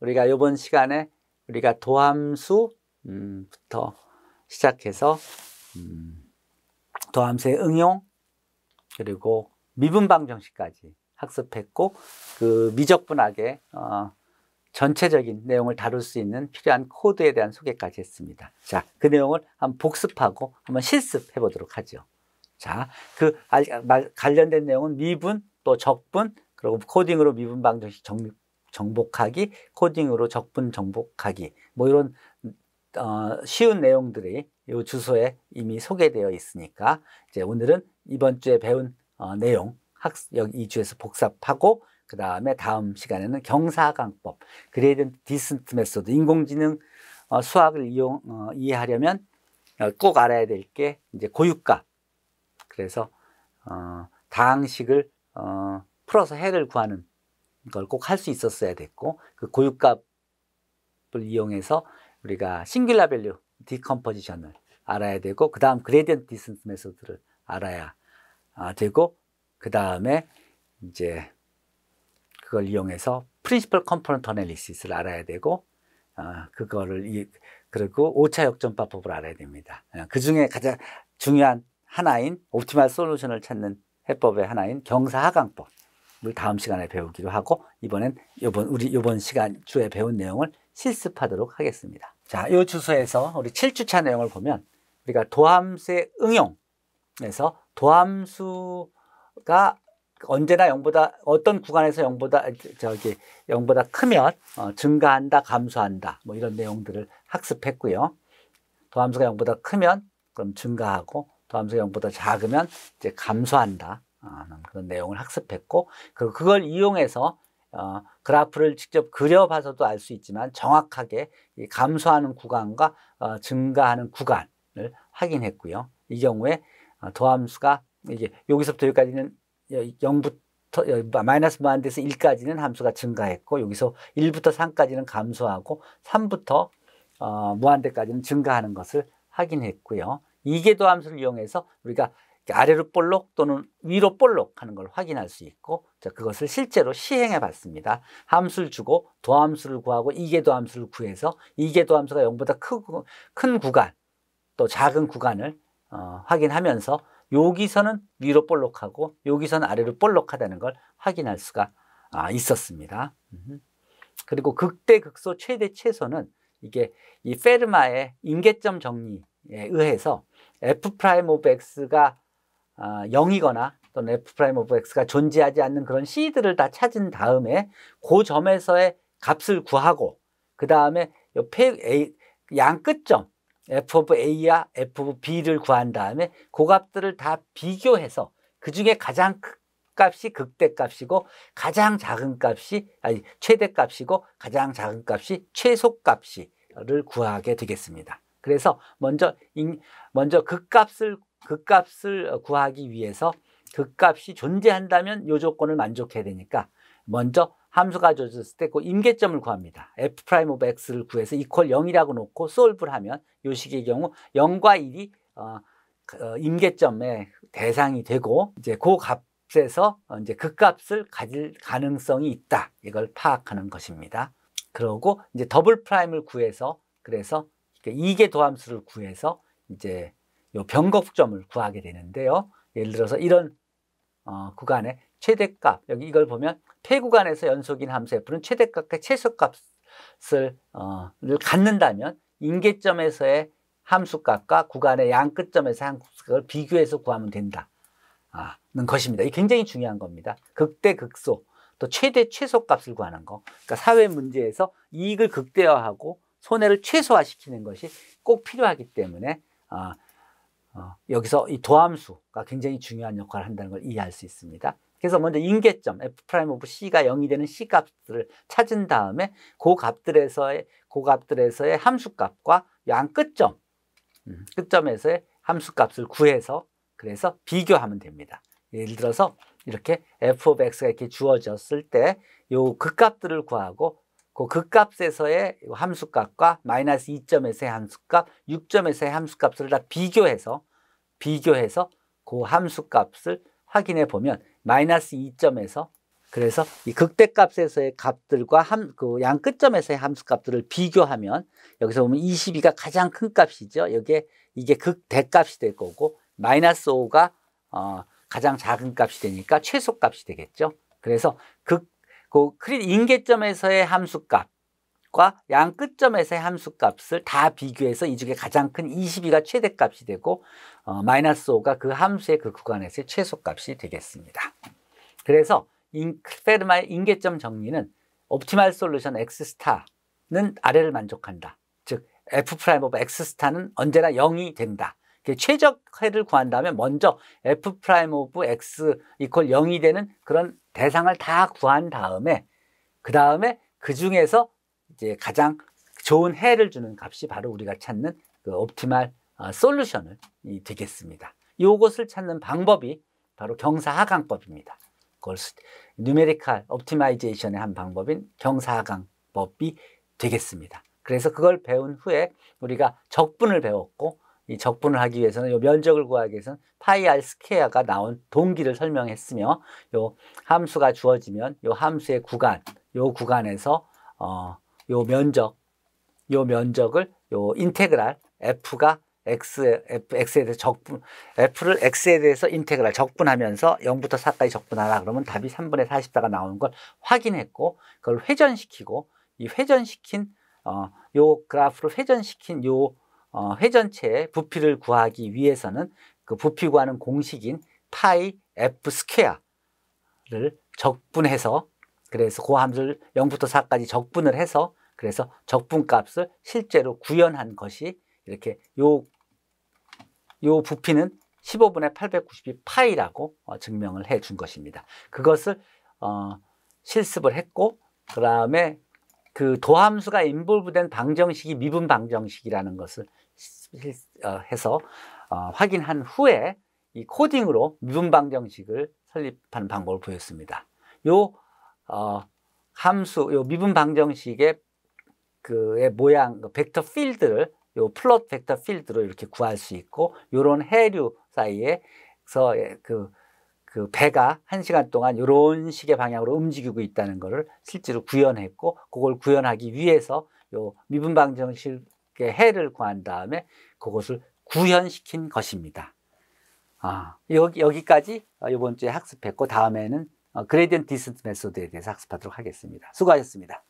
우리가 이번 시간에 우리가 도함수부터 시작해서 음, 도함수의 응용 그리고 미분방 정식까지 학습했고 그 미적분하게 어, 전체적인 내용을 다룰 수 있는 필요한 코드에 대한 소개까지 했습니다. 자, 그 내용을 한번 복습하고 한번 실습해 보도록 하죠. 자, 그 아, 관련된 내용은 미분 또 적분 그리고 코딩으로 미분방 정식 정립 정복하기, 코딩으로 적분 정복하기 뭐 이런 어, 쉬운 내용들이 이 주소에 이미 소개되어 있으니까 이제 오늘은 이번 주에 배운 어, 내용 학습 여기 이 주에서 복습하고 그 다음에 다음 시간에는 경사강법, 그레이드디스트 메소드, 인공지능 어, 수학을 이용 어, 이해하려면 어, 꼭 알아야 될 게 이제 고유가 그래서 어, 다항식을 어, 풀어서 해를 구하는 걸꼭할수 있었어야 됐고 그 고유값을 이용해서 우리가 싱귤라 밸류 디컴포지션을 알아야 되고 그 다음 그레디언트 디스스 메소드를 알아야 아, 되고 그 다음에 이제 그걸 이용해서 프린시플 컴포넌트 어널리시스를 알아야 되고 어, 그거를 이, 그리고 오차 역전법을 알아야 됩니다. 어, 그 중에 가장 중요한 하나인 옵티말 솔루션을 찾는 해법의 하나인 경사하강법. 다음 시간에 배우기로 하고 이번엔 이번 우리 이번 시간 주에 배운 내용을 실습하도록 하겠습니다. 자, 이 주소에서 우리 7주차 내용을 보면 우리가 도함수의 응용에서 도함수가 언제나 0보다 어떤 구간에서 0보다 저기 0보다 크면 어, 증가한다, 감소한다 뭐 이런 내용들을 학습했고요. 도함수가 0보다 크면 그럼 증가하고 도함수가 0보다 작으면 이제 감소한다. 아, 그런 내용을 학습했고 그리고 그걸 이용해서 어, 그래프를 직접 그려봐서도 알 수 있지만 정확하게 감소하는 구간과 어, 증가하는 구간을 확인했고요. 이 경우에 더함수가 어, 이게 여기서부터 여기까지는 0부터 마이너스 무한대에서 1까지는 함수가 증가했고 여기서 1부터 3까지는 감소하고 3부터 어, 무한대까지는 증가하는 것을 확인했고요. 이계도 함수를 이용해서 우리가 아래로 볼록 또는 위로 볼록 하는 걸 확인할 수 있고 그것을 실제로 시행해 봤습니다. 함수를 주고 도함수를 구하고 이계 도함수를 구해서 이계 도함수가 0보다 크고, 큰 구간 또 작은 구간을 어, 확인하면서 여기서는 위로 볼록하고 여기서는 아래로 볼록하다는 걸 확인할 수가 아, 있었습니다. 그리고 극대 극소 최대 최소는 이게 이 페르마의 임계점 정리에 의해서 f 프라임 오브 x가 어, 아, 0이거나 또는 f 프라임 오브 x가 존재하지 않는 그런 시들을다 찾은 다음에 그 점에서의 값을 구하고 그 다음에 양 끝점 f of a와 f of b를 구한 다음에 그 값들을 다 비교해서 그 중에 가장 값이 극대값이고 가장 작은 값이 아니 최대값이고 가장 작은 값이 최소값이를 구하게 되겠습니다. 그래서 먼저 인, 먼저 극값을 그 그값을 어, 구하기 위해서 그값이 존재한다면 요 조건을 만족해야 되니까 먼저 함수가 조졌을때 그 임계점을 구합니다. f 프라임 오브 x를 구해서 equal 0이라고 놓고 솔브를 하면 요 식의 경우 0과 1이 어, 그, 어, 임계점의 대상이 되고 이제 그 값에서 이제 그값을 가질 가능성이 있다. 이걸 파악하는 것입니다. 그러고 이제 더블 프라임을 구해서 그래서 이게 도함수를 구해서 이제 변곡점을 구하게 되는데요. 예를 들어서 이런 어, 구간의 최대값, 여기 이걸 보면 폐 구간에서 연속인 함수 F는 최대값과 최소값을 어, 갖는다면 인계점에서의 함수값과 구간의 양끝점에서 함수값을 비교해서 구하면 된다는 아, 것입니다. 이 굉장히 중요한 겁니다. 극대 극소, 또 최대 최소값을 구하는 거. 그러니까 사회 문제에서 이익을 극대화하고 손해를 최소화시키는 것이 꼭 필요하기 때문에 아, 어, 여기서 이 도함수가 굉장히 중요한 역할을 한다는 걸 이해할 수 있습니다. 그래서 먼저 인계점 f' 오브 c가 0이 되는 c 값을 찾은 다음에 그 값들에서의 그 값들에서의 함수값과 양 끝점 음, 끝점에서의 함수값을 구해서 그래서 비교하면 됩니다. 예를 들어서 이렇게 f of x가 이렇게 주어졌을 때 요 극값들을 그 구하고 그 극값에서의 함수값과 마이너스 2점에서의 함수값, 6점에서의 함수값을 다 비교해서 비교해서 그 함수값을 확인해 보면 마이너스 2점에서 그래서 이 극대값에서의 값들과 함, 그 양끝점에서의 함수값들을 비교하면 여기서 보면 22가 가장 큰 값이죠. 여기에 이게 극대값이 될 거고 마이너스 5가 어, 가장 작은 값이 되니까 최소값이 되겠죠. 그래서 극그 크리 인계점에서의 함수값과 양 끝점에서의 함수값을 다 비교해서 이 중에 가장 큰 22가 최대값이 되고 어, 마이너스 5가 그 함수의 그 구간에서의 최소값이 되겠습니다. 그래서 페르마의 인계점 정리는 옵티말 솔루션 x 스타는 아래를 만족한다. 즉 f 프라임 오브 x 스타는 언제나 0이 된다. 그 최적해를 구한다면 먼저 f 프라임 오브 x 이퀄 0이 되는 그런 대상을 다 구한 다음에 그 다음에 그 중에서 이제 가장 좋은 해를 주는 값이 바로 우리가 찾는 그 옵티말 어, 솔루션을 이 되겠습니다. 이것을 찾는 방법이 바로 경사하강법입니다. 그걸 뉴메리칼 옵티마이제이션의 한 방법인 경사하강법이 되겠습니다. 그래서 그걸 배운 후에 우리가 적분을 배웠고 이 적분을 하기 위해서는 요 면적을 구하기 위해서는 파이 알 스퀘어가 나온 동기를 설명했으며 요 함수가 주어지면 요 함수의 구간 요 구간에서 어요 면적 요 면적을 요 인테그랄 f가 x f x에 대해서 적분 f를 x에 대해서 인테그랄 적분하면서 0부터 4까지 적분하라 그러면 답이 3분의 44가 나오는 걸 확인했고 그걸 회전시키고 이 회전시킨 어요 그래프를 회전시킨 요 어, 회전체의 부피를 구하기 위해서는 그 부피 구하는 공식인 파이 f 스퀘어를 적분해서 그래서 고함수를 0부터 4까지 적분을 해서 그래서 적분값을 실제로 구현한 것이 이렇게 요, 요 부피는 15분의 8 9 0이 파이라고 어, 증명을 해 준 것입니다. 그것을 어, 실습을 했고 그 다음에 그 도함수가 인볼브된 방정식이 미분 방정식이라는 것을 어, 해서 어, 확인한 후에 이 코딩으로 미분 방정식을 설립한 방법을 보였습니다. 요 어, 함수, 요 미분 방정식의 그의 모양, 그 벡터 필드를 요 플롯 벡터 필드로 이렇게 구할 수 있고 요런 해류 사이에서 그그 배가 한시간 동안 이런 식의 방향으로 움직이고 있다는 것을 실제로 구현했고 그걸 구현하기 위해서 요 미분방정식의 해를 구한 다음에 그것을 구현시킨 것입니다. 아, 여기, 여기까지 이번 어, 주에 학습했고 다음에는 그레디언 디스트 메소드에 대해서 학습하도록 하겠습니다. 수고하셨습니다.